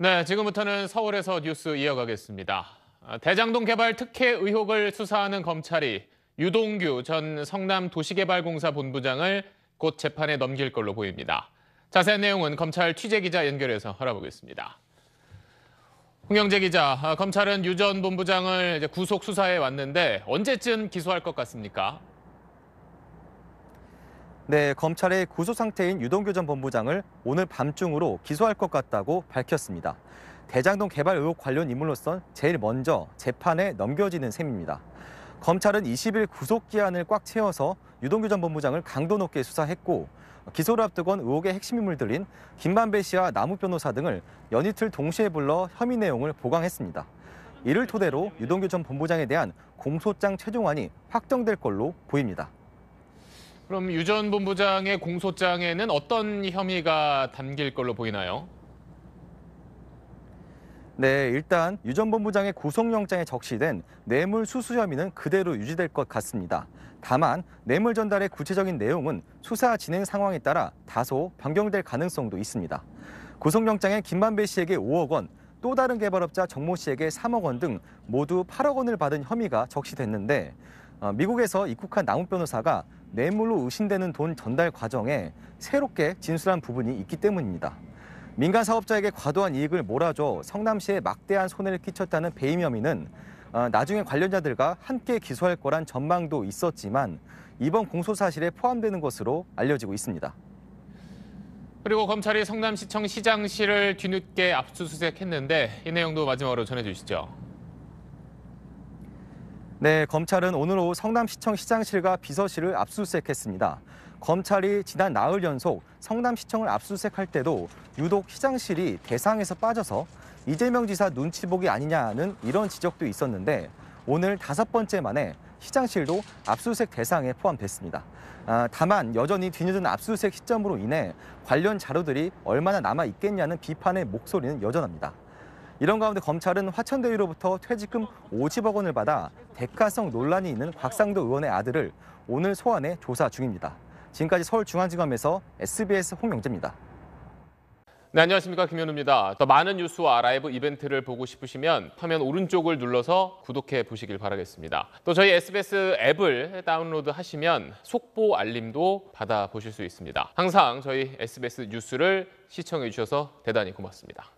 네, 지금부터는 서울에서 뉴스 이어가겠습니다. 아, 대장동 개발 특혜 의혹을 수사하는 검찰이 유동규 전 성남도시개발공사 본부장을 곧 재판에 넘길 걸로 보입니다. 자세한 내용은 검찰 취재기자 연결해서 알아보겠습니다. 홍영재 기자, 아, 검찰은 유 전 본부장을 구속 수사해 왔는데 언제쯤 기소할 것 같습니까? 네, 검찰의 구속 상태인 유동규 전 본부장을 오늘 밤중으로 기소할 것 같다고 밝혔습니다. 대장동 개발 의혹 관련 인물로선 제일 먼저 재판에 넘겨지는 셈입니다. 검찰은 20일 구속 기한을 꽉 채워서 유동규 전 본부장을 강도 높게 수사했고 기소를 앞두건 의혹의 핵심 인물들인 김만배 씨와 남우 변호사 등을 연이틀 동시에 불러 혐의 내용을 보강했습니다. 이를 토대로 유동규 전 본부장에 대한 공소장 최종안이 확정될 걸로 보입니다. 그럼 유전 본부장의 공소장에는 어떤 혐의가 담길 걸로 보이나요? 네, 일단 유전 본부장의 구속영장에 적시된 뇌물 수수 혐의는 그대로 유지될 것 같습니다. 다만 뇌물 전달의 구체적인 내용은 수사 진행 상황에 따라 다소 변경될 가능성도 있습니다. 구속영장에 김만배 씨에게 5억 원, 또 다른 개발업자 정모 씨에게 3억 원 등 모두 8억 원을 받은 혐의가 적시됐는데 어, 미국에서 입국한 남욱 변호사가 뇌물로 의심되는 돈 전달 과정에 새롭게 진술한 부분이 있기 때문입니다. 민간 사업자에게 과도한 이익을 몰아줘 성남시에 막대한 손해를 끼쳤다는 배임 혐의는 어, 나중에 관련자들과 함께 기소할 거란 전망도 있었지만 이번 공소 사실에 포함되는 것으로 알려지고 있습니다. 그리고 검찰이 성남시청 시장실을 뒤늦게 압수수색했는데 이 내용도 마지막으로 전해주시죠. 네, 검찰은 오늘 오후 성남시청 시장실과 비서실을 압수수색했습니다. 검찰이 지난 나흘 연속 성남시청을 압수수색할 때도 유독 시장실이 대상에서 빠져서 이재명 지사 눈치 보기 아니냐는 이런 지적도 있었는데 오늘 다섯 번째 만에 시장실도 압수수색 대상에 포함됐습니다. 아, 다만 여전히 뒤늦은 압수수색 시점으로 인해 관련 자료들이 얼마나 남아 있겠냐는 비판의 목소리는 여전합니다. 이런 가운데 검찰은 화천대유로부터 퇴직금 50억 원을 받아 대가성 논란이 있는 곽상도 의원의 아들을 오늘 소환해 조사 중입니다. 지금까지 서울중앙지검에서 SBS 홍영재입니다 네, 안녕하십니까 김현우입니다. 더 많은 뉴스와 라이브 이벤트를 보고 싶으시면 화면 오른쪽을 눌러서 구독해 보시길 바라겠습니다. 또 저희 SBS 앱을 다운로드 하시면 속보 알림도 받아 보실 수 있습니다. 항상 저희 SBS 뉴스를 시청해 주셔서 대단히 고맙습니다.